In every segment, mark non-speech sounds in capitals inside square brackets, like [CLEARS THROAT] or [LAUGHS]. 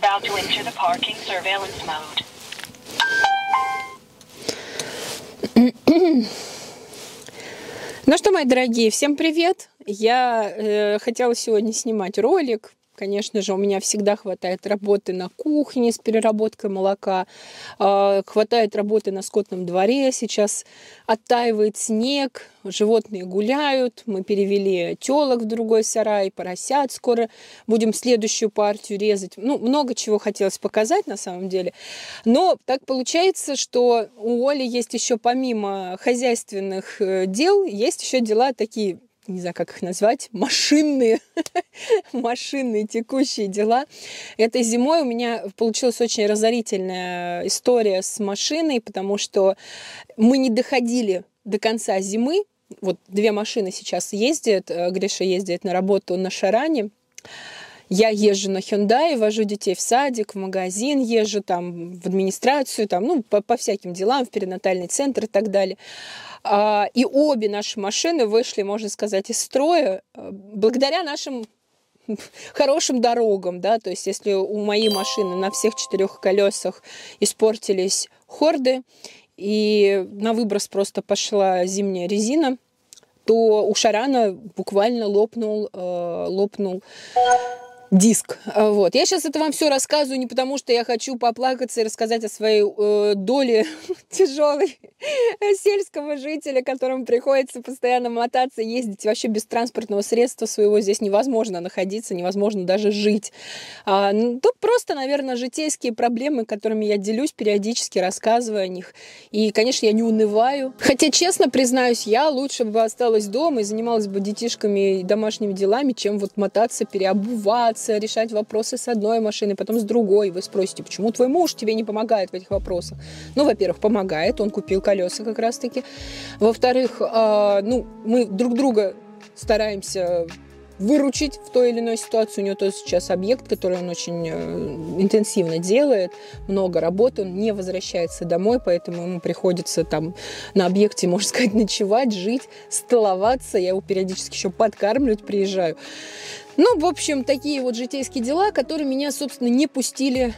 about to enter the parking surveillance mode. Ну что, мои дорогие, всем привет! Я э, хотела сегодня снимать ролик Конечно же, у меня всегда хватает работы на кухне с переработкой молока, а, хватает работы на скотном дворе. Сейчас оттаивает снег, животные гуляют. Мы перевели телок в другой сарай, поросят скоро. Будем следующую партию резать. Ну, много чего хотелось показать на самом деле. Но так получается, что у Оли есть еще помимо хозяйственных э, дел, есть еще дела такие не знаю, как их назвать, машинные, [LAUGHS] машинные текущие дела. Этой зимой у меня получилась очень разорительная история с машиной, потому что мы не доходили до конца зимы. Вот две машины сейчас ездят, э, Гриша ездит на работу на Шаране, я езжу на Hyundai, вожу детей в садик, в магазин, езжу там в администрацию, там, ну, по, по всяким делам, в перинатальный центр и так далее. А, и обе наши машины вышли, можно сказать, из строя э, благодаря нашим [LAUGHS] хорошим дорогам, да, то есть если у моей машины на всех четырех колесах испортились хорды, и на выброс просто пошла зимняя резина, то у Шарана буквально лопнул, э, лопнул диск. А, вот. Я сейчас это вам все рассказываю не потому, что я хочу поплакаться и рассказать о своей э, доле [LAUGHS] тяжелой [LAUGHS] сельского жителя, которому приходится постоянно мотаться, ездить вообще без транспортного средства своего. Здесь невозможно находиться, невозможно даже жить. А, ну, тут просто, наверное, житейские проблемы, которыми я делюсь периодически, рассказываю о них. И, конечно, я не унываю. Хотя, честно признаюсь, я лучше бы осталась дома и занималась бы детишками и домашними делами, чем вот мотаться, переобуваться, пытаться э, решать вопросы с одной машины, потом с другой. Вы спросите, почему твой муж тебе не помогает в этих вопросах? Ну, во-первых, помогает, он купил колеса как раз-таки. Во-вторых, а, ну, мы друг друга стараемся выручить в той или иной ситуации. У него тот сейчас объект, который он очень э, интенсивно делает, много работы, он не возвращается домой, поэтому ему приходится там на объекте, можно сказать, ночевать, жить, столоваться. Я его периодически еще подкармливать приезжаю. Ну, в общем, такие вот житейские дела, которые меня, собственно, не пустили,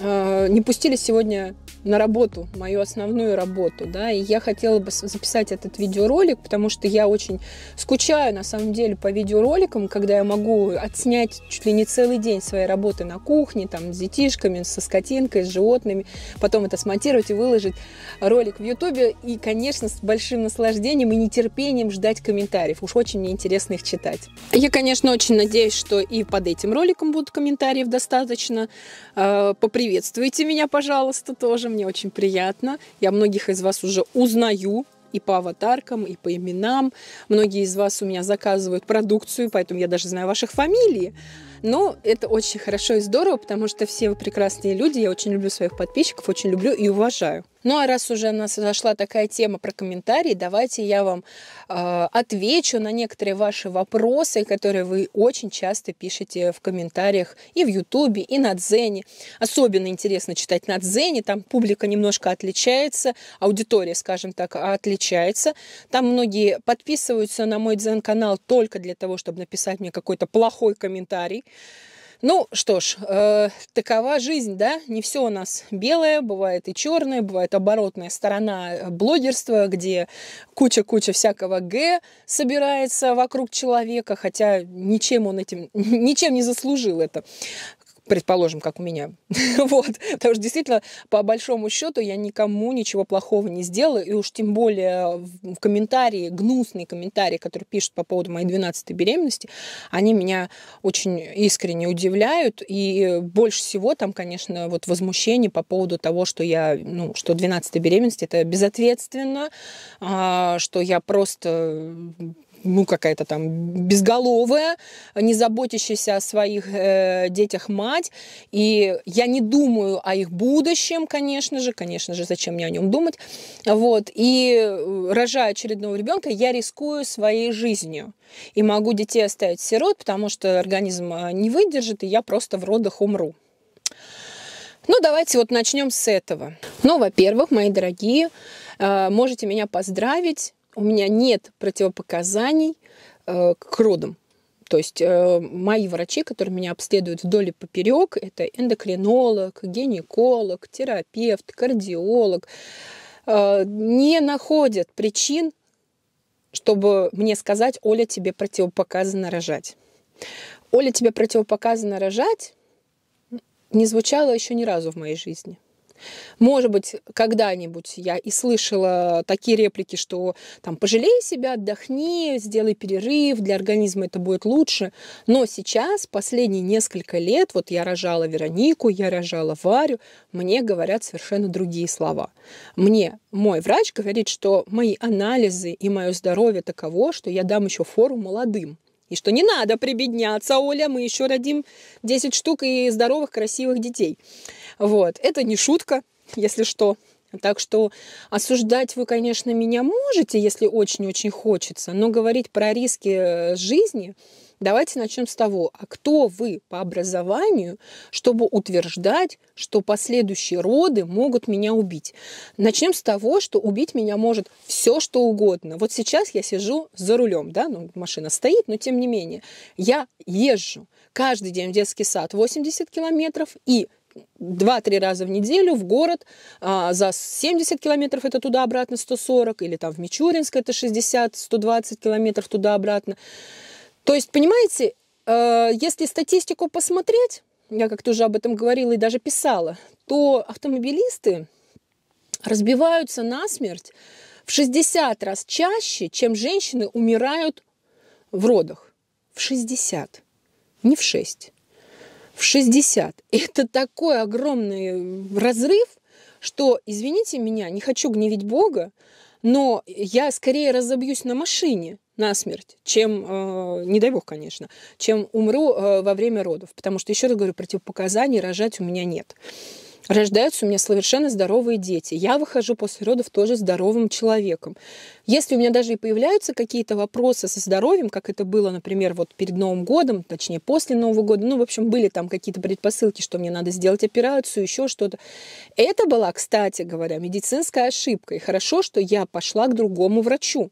э, не пустили сегодня на работу, мою основную работу, да, и я хотела бы записать этот видеоролик, потому что я очень скучаю, на самом деле, по видеороликам, когда я могу отснять чуть ли не целый день своей работы на кухне, там, с детишками, со скотинкой, с животными, потом это смонтировать и выложить ролик в Ютубе, и, конечно, с большим наслаждением и нетерпением ждать комментариев, уж очень мне интересно их читать. Я, конечно, очень надеюсь, что и под этим роликом будут комментариев достаточно. А, поприветствуйте меня, пожалуйста, тоже, мне очень приятно. Я многих из вас уже узнаю, и по аватаркам, и по именам. Многие из вас у меня заказывают продукцию, поэтому я даже знаю ваших фамилии. Но это очень хорошо и здорово, потому что все вы прекрасные люди. Я очень люблю своих подписчиков, очень люблю и уважаю. Ну а раз уже у нас зашла такая тема про комментарии, давайте я вам э, отвечу на некоторые ваши вопросы, которые вы очень часто пишете в комментариях и в Ютубе, и на Дзене. Особенно интересно читать на Дзене, там публика немножко отличается, аудитория, скажем так, отличается получается. Там многие подписываются на мой дзен-канал только для того, чтобы написать мне какой-то плохой комментарий. Ну что ж, э, такова жизнь, да? Не все у нас белое, бывает и черное, бывает оборотная сторона э, блогерства, где куча-куча всякого Г собирается вокруг человека, хотя ничем он этим, [LAUGHS] ничем не заслужил это предположим, как у меня. [LAUGHS] вот. Потому что действительно, по большому счету, я никому ничего плохого не сделала, И уж тем более в комментарии, гнусные комментарии, которые пишут по поводу моей 12 беременности, они меня очень искренне удивляют. И больше всего там, конечно, вот возмущение по поводу того, что я, ну, что 12 беременность это безответственно, а, что я просто ну, какая-то там безголовая, не заботящаяся о своих э, детях мать. И я не думаю о их будущем, конечно же, конечно же, зачем мне о нем думать. Вот. И э, рожая очередного ребенка, я рискую своей жизнью. И могу детей оставить сирот, потому что организм э, не выдержит, и я просто в родах умру. Ну, давайте вот начнем с этого. Ну, во-первых, мои дорогие, э, можете меня поздравить у меня нет противопоказаний э, к родам. То есть э, мои врачи, которые меня обследуют вдоль и поперек, это эндокринолог, гинеколог, терапевт, кардиолог, э, не находят причин, чтобы мне сказать, Оля, тебе противопоказано рожать. Оля, тебе противопоказано рожать не звучало еще ни разу в моей жизни. Может быть, когда-нибудь я и слышала такие реплики, что там пожалей себя, отдохни, сделай перерыв, для организма это будет лучше. Но сейчас, последние несколько лет, вот я рожала Веронику, я рожала Варю, мне говорят совершенно другие слова. Мне мой врач говорит, что мои анализы и мое здоровье таково, что я дам еще фору молодым. И что не надо прибедняться, Оля, мы еще родим 10 штук и здоровых, красивых детей. Вот, это не шутка, если что. Так что осуждать вы, конечно, меня можете, если очень-очень хочется, но говорить про риски э, жизни Давайте начнем с того, а кто вы по образованию, чтобы утверждать, что последующие роды могут меня убить? Начнем с того, что убить меня может все, что угодно. Вот сейчас я сижу за рулем, да, ну, машина стоит, но тем не менее, я езжу каждый день в детский сад 80 километров и 2-3 раза в неделю в город а, за 70 километров это туда-обратно 140, или там в Мичуринск это 60-120 километров туда-обратно. То есть, понимаете, э, если статистику посмотреть, я как-то уже об этом говорила и даже писала, то автомобилисты разбиваются насмерть в 60 раз чаще, чем женщины умирают в родах. В 60, не в 6. В 60. Это такой огромный разрыв, что, извините меня, не хочу гневить Бога, но я скорее разобьюсь на машине, насмерть, чем, э, не дай бог, конечно, чем умру э, во время родов. Потому что, еще раз говорю, противопоказаний рожать у меня нет. Рождаются у меня совершенно здоровые дети. Я выхожу после родов тоже здоровым человеком. Если у меня даже и появляются какие-то вопросы со здоровьем, как это было, например, вот перед Новым годом, точнее, после Нового года, ну, в общем, были там какие-то предпосылки, что мне надо сделать операцию, еще что-то. Это была, кстати говоря, медицинская ошибка. И хорошо, что я пошла к другому врачу.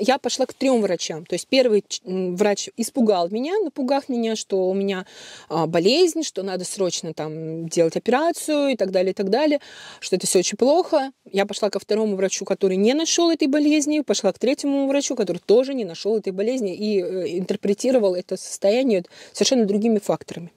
Я пошла к трем врачам. То есть первый врач испугал меня, напугав меня, что у меня а, болезнь, что надо срочно там делать операцию и так далее, и так далее, что это все очень плохо. Я пошла ко второму врачу, который не нашел этой болезни, пошла к третьему врачу, который тоже не нашел этой болезни и э, интерпретировал это состояние совершенно другими факторами.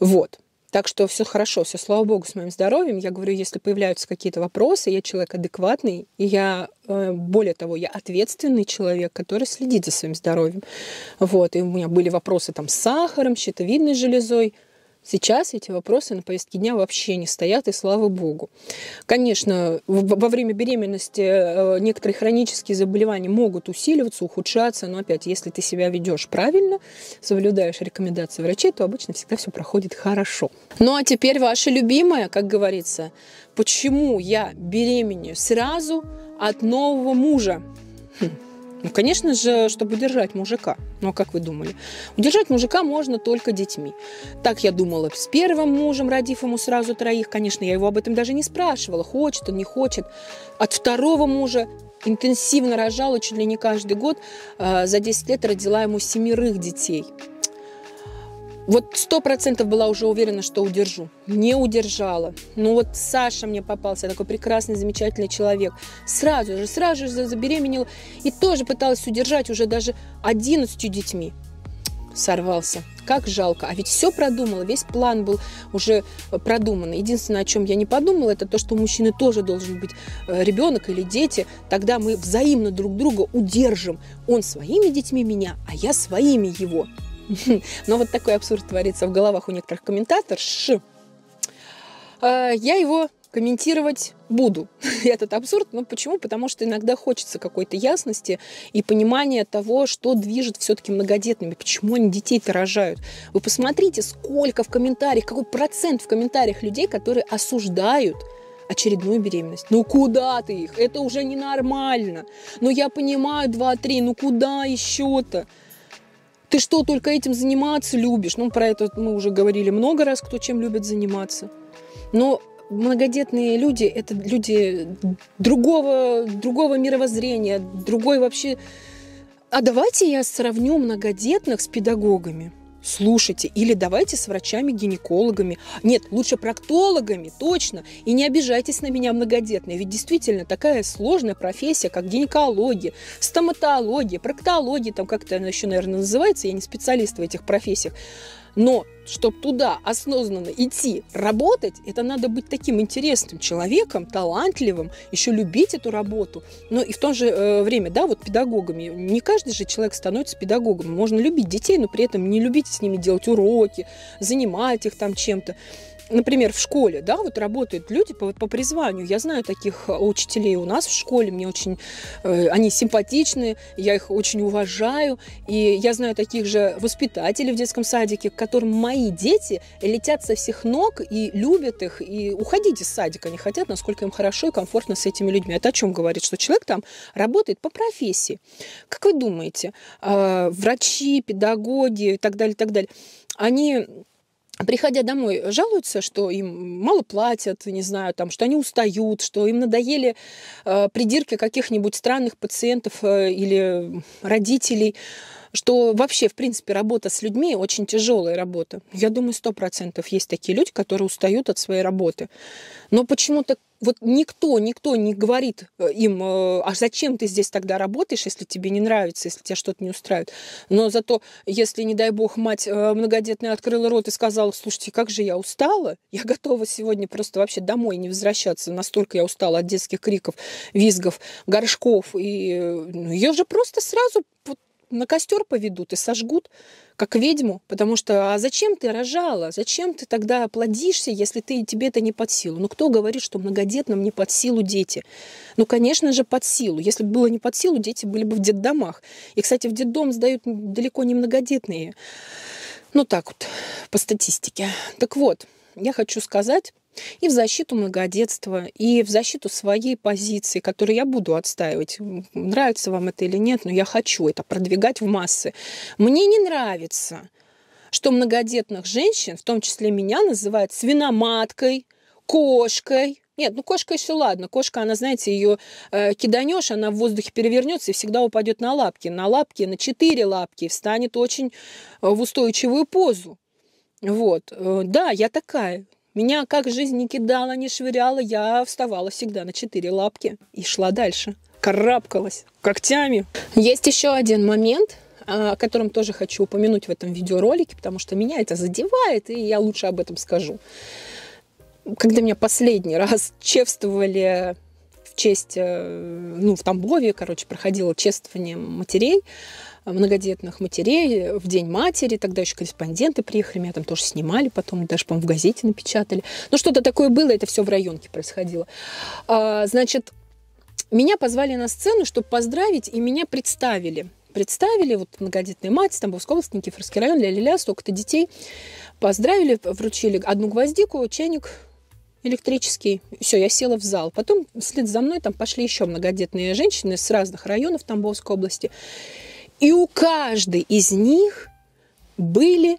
Вот. Так что все хорошо, все, слава богу, с моим здоровьем. Я говорю, если появляются какие-то вопросы, я человек адекватный, и я, э, более того, я ответственный человек, который следит за своим здоровьем. Вот, и у меня были вопросы там с сахаром, щитовидной железой, Сейчас эти вопросы на повестке дня вообще не стоят, и слава богу. Конечно, во время беременности э, некоторые хронические заболевания могут усиливаться, ухудшаться, но опять, если ты себя ведешь правильно, соблюдаешь рекомендации врачей, то обычно всегда все проходит хорошо. Ну а теперь ваше любимое, как говорится, почему я беременею сразу от нового мужа? Хм. Ну, конечно же, чтобы удержать мужика. Но как вы думали? Удержать мужика можно только детьми. Так я думала с первым мужем, родив ему сразу троих. Конечно, я его об этом даже не спрашивала, хочет он, не хочет. От второго мужа интенсивно рожала чуть ли не каждый год. А, за 10 лет родила ему семерых детей. Вот сто процентов была уже уверена, что удержу. Не удержала. Ну вот Саша мне попался, такой прекрасный, замечательный человек. Сразу же, сразу же забеременела. И тоже пыталась удержать уже даже одиннадцатью детьми. Сорвался. Как жалко. А ведь все продумала, весь план был уже э, продуман. Единственное, о чем я не подумала, это то, что у мужчины тоже должен быть э, ребенок или дети. Тогда мы взаимно друг друга удержим. Он своими детьми меня, а я своими его. [LAUGHS] Но вот такой абсурд творится в головах у некоторых комментаторов. А, я его комментировать буду [LAUGHS] этот абсурд. Но почему? Потому что иногда хочется какой-то ясности и понимания того, что движет все-таки многодетными, почему они детей-то рожают. Вы посмотрите, сколько в комментариях, какой процент в комментариях людей, которые осуждают очередную беременность. Ну куда ты их? Это уже ненормально. Ну я понимаю, два-три. ну куда еще-то? Ты что, только этим заниматься любишь? Ну, про это мы уже говорили много раз, кто чем любит заниматься. Но многодетные люди – это люди другого, другого мировоззрения, другой вообще... А давайте я сравню многодетных с педагогами – слушайте. Или давайте с врачами-гинекологами. Нет, лучше проктологами, точно. И не обижайтесь на меня многодетные. Ведь действительно такая сложная профессия, как гинекология, стоматология, проктология, там как-то она еще, наверное, называется, я не специалист в этих профессиях. Но чтобы туда осознанно идти работать, это надо быть таким интересным человеком, талантливым, еще любить эту работу. Но и в то же э, время, да, вот педагогами. Не каждый же человек становится педагогом. Можно любить детей, но при этом не любить с ними делать уроки, занимать их там чем-то например, в школе, да, вот работают люди по, по призванию. Я знаю таких э, учителей у нас в школе, мне очень, э, они симпатичны, я их очень уважаю, и я знаю таких же воспитателей в детском садике, к которым мои дети летят со всех ног и любят их, и уходить из садика не хотят, насколько им хорошо и комфортно с этими людьми. Это о чем говорит, что человек там работает по профессии. Как вы думаете, э, врачи, педагоги и так далее, и так далее, они приходя домой, жалуются, что им мало платят, не знаю, там, что они устают, что им надоели э, придирки каких-нибудь странных пациентов э, или родителей, что вообще, в принципе, работа с людьми очень тяжелая работа. Я думаю, сто процентов есть такие люди, которые устают от своей работы. Но почему-то вот никто, никто не говорит э, им, э, а зачем ты здесь тогда работаешь, если тебе не нравится, если тебя что-то не устраивает. Но зато, если, не дай бог, мать э, многодетная открыла рот и сказала, слушайте, как же я устала, я [LAUGHS] готова сегодня просто вообще домой не возвращаться, настолько я устала от детских криков, визгов, горшков. И ну, ее же просто сразу вот на костер поведут и сожгут, как ведьму, потому что а зачем ты рожала, зачем ты тогда плодишься, если ты, тебе это не под силу? Ну кто говорит, что многодетным не под силу дети? Ну, конечно же, под силу. Если бы было не под силу, дети были бы в детдомах. И, кстати, в детдом сдают далеко не многодетные. Ну так вот, по статистике. Так вот, я хочу сказать, и в защиту многодетства, и в защиту своей позиции, которую я буду отстаивать. Нравится вам это или нет, но я хочу это продвигать в массы. Мне не нравится, что многодетных женщин, в том числе меня, называют свиноматкой, кошкой, нет, ну кошка еще ладно. Кошка, она, знаете, ее э, киданешь, она в воздухе перевернется и всегда упадет на лапки. На лапки, на четыре лапки, встанет очень э, в устойчивую позу. Вот, э, да, я такая. Меня как жизнь не кидала, не швыряла, я вставала всегда на четыре лапки и шла дальше. Карабкалась когтями. Есть еще один момент, а, о котором тоже хочу упомянуть в этом видеоролике, потому что меня это задевает, и я лучше об этом скажу. Когда меня последний раз чествовали в честь, э, ну, в Тамбове, короче, проходило чествование матерей, многодетных матерей в День матери. Тогда еще корреспонденты приехали, меня там тоже снимали, потом даже, по-моему, в газете напечатали. Ну, что-то такое было, это все в районке происходило. А, значит, меня позвали на сцену, чтобы поздравить, и меня представили. Представили, вот многодетная мать, Тамбовская область, Никифорский район, ля-ля-ля, столько-то детей. Поздравили, вручили одну гвоздику, чайник электрический. Все, я села в зал. Потом вслед за мной там пошли еще многодетные женщины с разных районов Тамбовской области. И у каждой из них были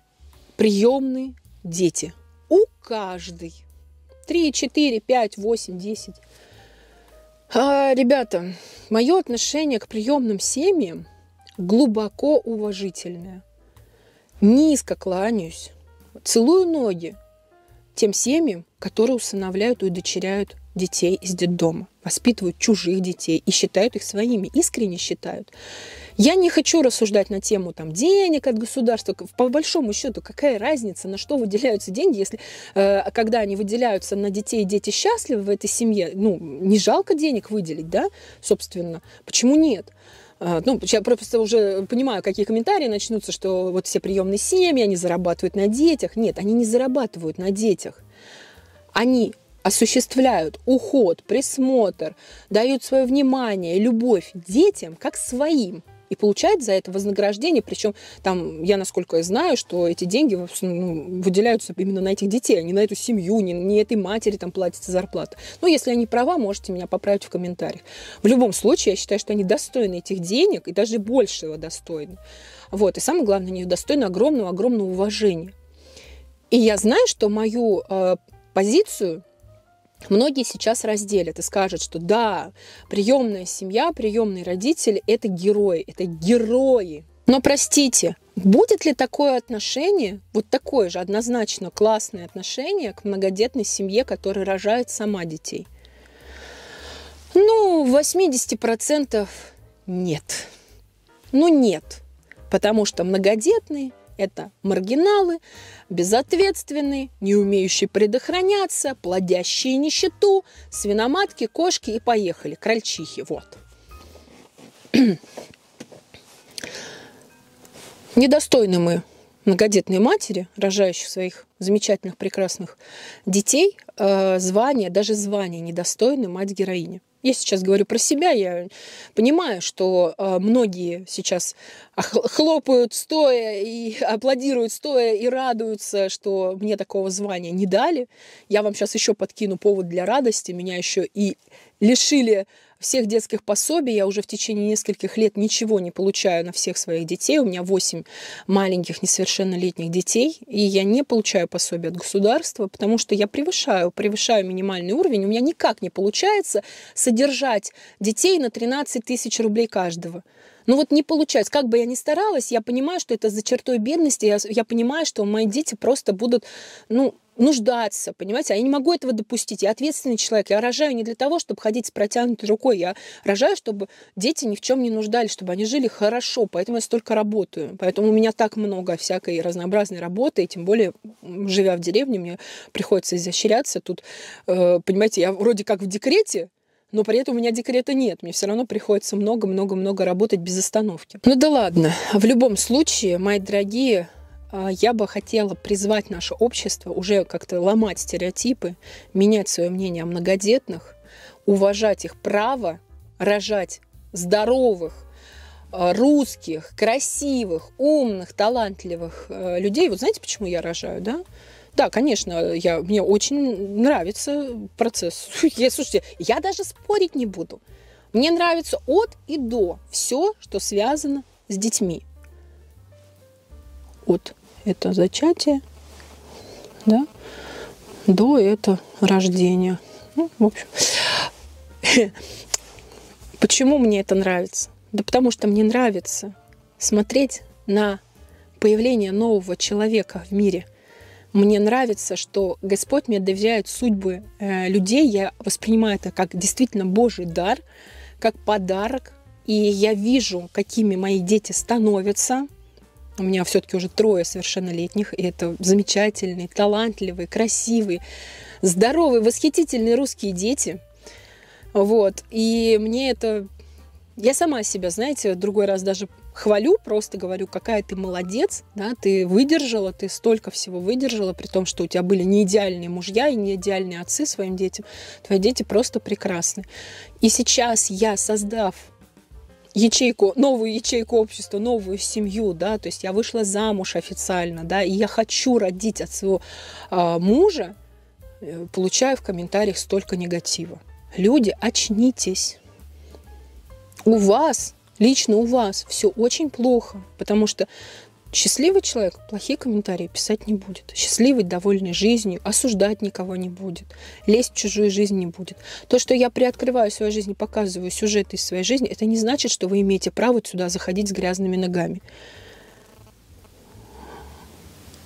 приемные дети. У каждой. три, четыре, пять, восемь, десять а, ребята, мое отношение к приемным семьям глубоко уважительное. Низко кланяюсь, целую ноги тем семьям, которые усыновляют и удочеряют детей из детдома воспитывают чужих детей и считают их своими, искренне считают. Я не хочу рассуждать на тему там, денег от государства. По большому счету, какая разница, на что выделяются деньги, если э, когда они выделяются на детей, дети счастливы в этой семье, ну, не жалко денег выделить, да, собственно. Почему нет? Э, ну, я просто уже понимаю, какие комментарии начнутся, что вот все приемные семьи, они зарабатывают на детях. Нет, они не зарабатывают на детях. Они осуществляют уход, присмотр, дают свое внимание, любовь детям как своим и получают за это вознаграждение. Причем там, я насколько я знаю, что эти деньги ну, выделяются именно на этих детей, а не на эту семью, не, не этой матери там платится зарплата. Ну, если они права, можете меня поправить в комментариях. В любом случае, я считаю, что они достойны этих денег и даже большего достойны. Вот. И самое главное, они достойны огромного-огромного уважения. И я знаю, что мою э, позицию – Многие сейчас разделят и скажут, что да, приемная семья, приемные родители – это герои, это герои. Но простите, будет ли такое отношение, вот такое же однозначно классное отношение к многодетной семье, которая рожает сама детей? Ну, в 80% нет. Ну, нет. Потому что многодетные – это маргиналы, безответственные, не умеющие предохраняться, плодящие нищету, свиноматки, кошки и поехали, крольчихи, вот. [CLEARS THROAT] Недостойны мы многодетной матери, рожающих своих замечательных, прекрасных детей, э, звание, даже звание недостойны мать-героини я сейчас говорю про себя, я понимаю, что э, многие сейчас хлопают стоя и [LAUGHS] аплодируют стоя и радуются, что мне такого звания не дали. Я вам сейчас еще подкину повод для радости. Меня еще и лишили всех детских пособий. Я уже в течение нескольких лет ничего не получаю на всех своих детей. У меня 8 маленьких несовершеннолетних детей. И я не получаю пособие от государства, потому что я превышаю, превышаю минимальный уровень. У меня никак не получается содержать детей на 13 тысяч рублей каждого. Ну вот не получается. Как бы я ни старалась, я понимаю, что это за чертой бедности. Я, я понимаю, что мои дети просто будут, ну, нуждаться, понимаете? А я не могу этого допустить. Я ответственный человек. Я рожаю не для того, чтобы ходить с протянутой рукой. Я рожаю, чтобы дети ни в чем не нуждались, чтобы они жили хорошо. Поэтому я столько работаю. Поэтому у меня так много всякой разнообразной работы. И тем более, живя в деревне, мне приходится изощряться. Тут, э, понимаете, я вроде как в декрете, но при этом у меня декрета нет. Мне все равно приходится много-много-много работать без остановки. Ну да ладно. В любом случае, мои дорогие, а, я бы хотела призвать наше общество уже как-то ломать стереотипы, менять свое мнение о многодетных, уважать их право рожать здоровых, а, русских, красивых, умных, талантливых э, людей. Вот знаете, почему я рожаю, да? Да, конечно, я, мне очень нравится процесс. [LAUGHS] Я, слушайте, я даже спорить не буду. Мне нравится от и до все, что связано с детьми от это зачатие, да, до это рождение. Ну, в общем, [LAUGHS] почему мне это нравится? Да потому что мне нравится смотреть на появление нового человека в мире. Мне нравится, что Господь мне доверяет судьбы э, людей. Я воспринимаю это как действительно Божий дар, как подарок. И я вижу, какими мои дети становятся, у меня все-таки уже трое совершеннолетних, и это замечательные, талантливые, красивые, здоровые, восхитительные русские дети. Вот. И мне это... Я сама себя, знаете, другой раз даже хвалю, просто говорю, какая ты молодец, да, ты выдержала, ты столько всего выдержала, при том, что у тебя были не идеальные мужья и не идеальные отцы своим детям. Твои дети просто прекрасны. И сейчас я, создав ячейку, новую ячейку общества, новую семью, да, то есть я вышла замуж официально, да, и я хочу родить от своего а, э, мужа, получаю в комментариях столько негатива. Люди, очнитесь. У вас, лично у вас все очень плохо, потому что Счастливый человек плохие комментарии писать не будет. Счастливый, довольный жизнью, осуждать никого не будет. Лезть в чужую жизнь не будет. То, что я приоткрываю свою жизнь и показываю сюжеты из своей жизни, это не значит, что вы имеете право сюда заходить с грязными ногами.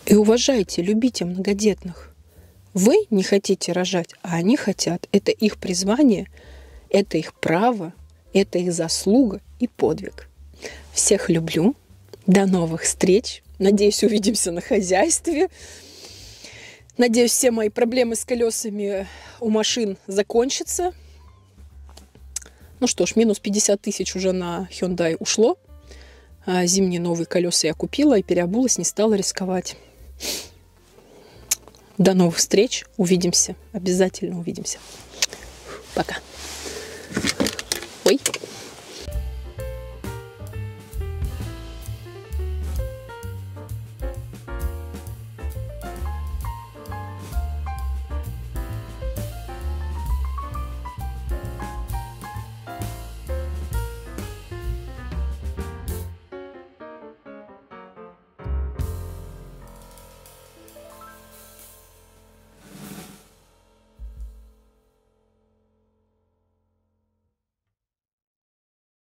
И уважайте, любите многодетных. Вы не хотите рожать, а они хотят. Это их призвание, это их право, это их заслуга и подвиг. Всех люблю. До новых встреч. Надеюсь, увидимся на хозяйстве. Надеюсь, все мои проблемы с колесами у машин закончатся. Ну что ж, минус 50 тысяч уже на Hyundai ушло. А зимние новые колеса я купила и переобулась, не стала рисковать. До новых встреч. Увидимся. Обязательно увидимся. Пока. Ой.